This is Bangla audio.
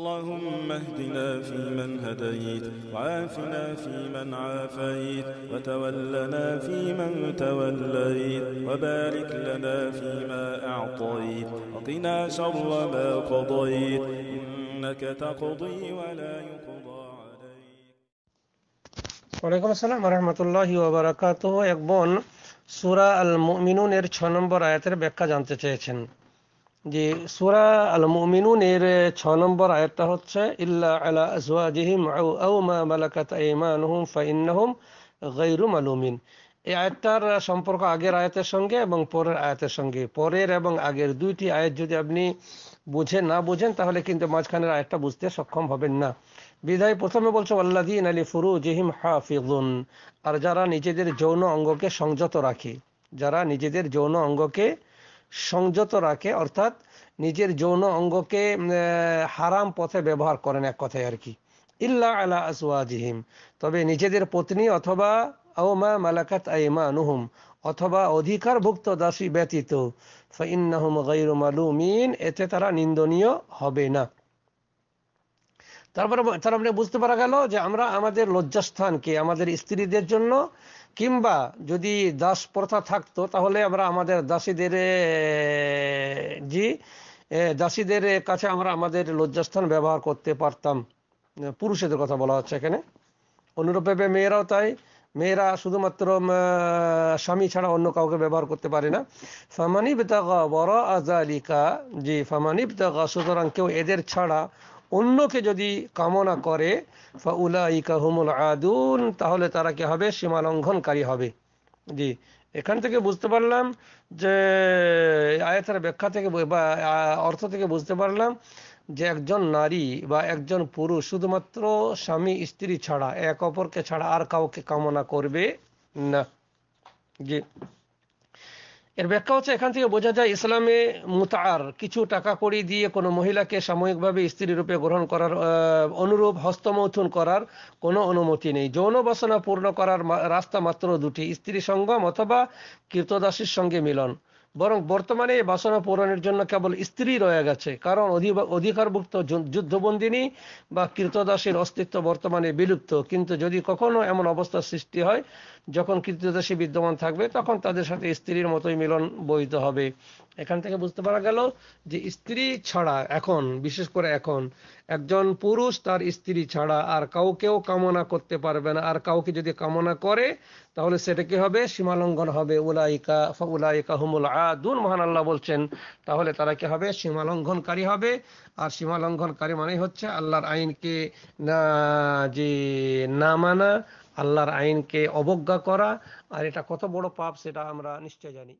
اللهم اهدنا فيمن هديت وعافنا فيمن عافيت وتولنا فيمن توليت وبارك لنا فيما أعطيت وقنا شر ما قضيت إنك تقضي ولا يقضى عليك وعليكم السلام ورحمة الله وبركاته يقبون سورة المؤمنون আল نمبر ছ নম্বর আয়াতের ব্যাখ্যা যে সুরা আল মুমিনুন এর ছ নম্বর আয়াতটা হচ্ছে ইল্লা আলা আজওয়াজিহিম আও আও মা মালাকাত আইমানুহুম ফাইন্নাহুম গায়রু মালুমিন এই আয়াতটার সম্পর্ক আগের আয়াতের সঙ্গে এবং পরের আয়াতের সঙ্গে পরের এবং আগের দুইটি আয়াত যদি আপনি বুঝে না বুঝেন তাহলে কিন্তু মাঝখানের আয়াতটা বুঝতে সক্ষম হবেন না বিধায় প্রথমে বলছো আল্লাদিন আলী ফুরু জিহিম হাফিজুন আর যারা নিজেদের যৌন অঙ্গকে সংযত রাখে যারা নিজেদের যৌন অঙ্গকে সংযত রাখে অর্থাৎ নিজের যৌন অঙ্গকে হারাম পথে ব্যবহার করেন এক কথায় আর কি ইল্লা আলা আসওয়াজিহিম তবে নিজেদের পত্নী অথবা আওমা মালাকাত আইমানুহুম অথবা অধিকারভুক্ত দাসী ব্যতীত ফাইন্নাহুম গাইরু মালুমিন এতে তারা নিন্দনীয় হবে না তারপরে তারপরে মানে বুঝতে পারা গেল যে আমরা আমাদের লজ্জাস্থান কি আমাদের স্ত্রীদের জন্য কিংবা যদি দাস প্রথা থাকতো তাহলে আমরা আমাদের দাসীদের জি দাসীদের কাছে আমরা আমাদের লজ্জাস্থান ব্যবহার করতে পারতাম পুরুষেদের কথা বলা হচ্ছে এখানে অনুরূপভাবে মেয়েরাও তাই মেয়েরা শুধুমাত্র স্বামী ছাড়া অন্য কাউকে ব্যবহার করতে পারে না ফামানি বেতাগা বড় আজালিকা জি ফামানি বেতাগা সুতরাং কেউ এদের ছাড়া অন্যকে যদি কামনা করে হুমুল আদুন তাহলে তারা কি হবে সীমা লঙ্ঘনকারী হবে জি এখান থেকে বুঝতে পারলাম যে আয়াতের ব্যাখ্যা থেকে বা অর্থ থেকে বুঝতে পারলাম যে একজন নারী বা একজন পুরুষ শুধুমাত্র স্বামী স্ত্রী ছাড়া এক অপরকে ছাড়া আর কাউকে কামনা করবে না জি এর ব্যাখ্যা হচ্ছে এখান থেকে বোঝা যায় ইসলামে মুতার কিছু টাকা কড়ি দিয়ে কোনো মহিলাকে সাময়িকভাবে স্ত্রী রূপে গ্রহণ করার অনুরূপ হস্তমৈথুন করার কোনো অনুমতি নেই যৌন বাসনা পূর্ণ করার রাস্তা মাত্র দুটি স্ত্রী সঙ্গম অথবা কীর্তদাসীর সঙ্গে মিলন বরং বর্তমানে এই বাসনা পূরণের জন্য কেবল স্ত্রী রয়ে গেছে কারণ অধিকারভুক্ত যুদ্ধবন্দিনী বা কীর্তদাসীর অস্তিত্ব বর্তমানে বিলুপ্ত কিন্তু যদি কখনো এমন অবস্থার সৃষ্টি হয় যখন কৃতদাসী বিদ্যমান থাকবে তখন তাদের সাথে স্ত্রীর মতোই মিলন বহিত হবে এখান থেকে বুঝতে পারা গেল যে স্ত্রী ছাড়া এখন বিশেষ করে এখন একজন পুরুষ তার স্ত্রী ছাড়া আর কাউকেও কামনা করতে পারবে না আর কাউকে যদি কামনা করে তাহলে সেটা কি হবে সীমালঙ্ঘন হবে উলাইকা উলাইকা হুমুল আদুন মহান আল্লাহ বলছেন তাহলে তারা কি হবে সীমালঙ্ঘনকারী হবে আর সীমালঙ্ঘনকারী মানে হচ্ছে আল্লাহর আইনকে না যে না মানা আল্লাহর আইনকে অবজ্ঞা করা আর এটা কত বড় পাপ সেটা আমরা নিশ্চয় জানি